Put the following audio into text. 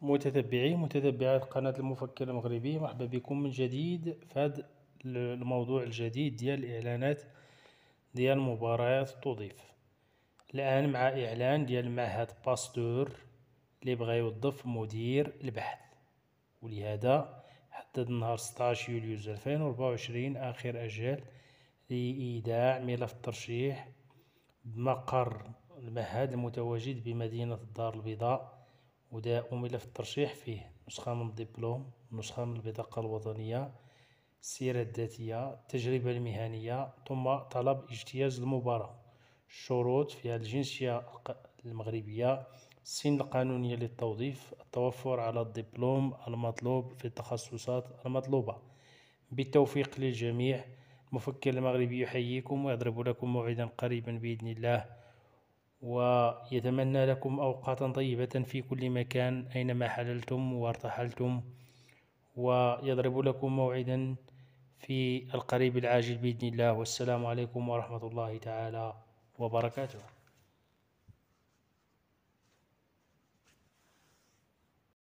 متتبعي متتبعات قناة المفكر المغربي مرحبا بكم من جديد في هذا الموضوع الجديد ديال الإعلانات ديال مباريات تضيف الآن مع إعلان ديال معهد باستور اللي بغا يوظف مدير البحث ولهذا حدد نهار 16 يوليو 2024 آخر أجل لإيداع ملف الترشيح بمقر المعهد المتواجد بمدينة الدار البيضاء وداء ملف الترشيح فيه نسخة من الدبلوم نسخة من البطاقة الوطنية السيرة الذاتية التجربة المهنية ثم طلب اجتياز المباراة الشروط فيها الجنسية المغربية السن القانونية للتوظيف التوفر على الدبلوم المطلوب في التخصصات المطلوبة بالتوفيق للجميع المفكر المغربي يحييكم ويضرب لكم موعدا قريبا بإذن الله ويتمنى لكم أوقاتا طيبة في كل مكان أينما حللتم وارتحلتم ويضرب لكم موعدا في القريب العاجل بإذن الله والسلام عليكم ورحمة الله تعالى وبركاته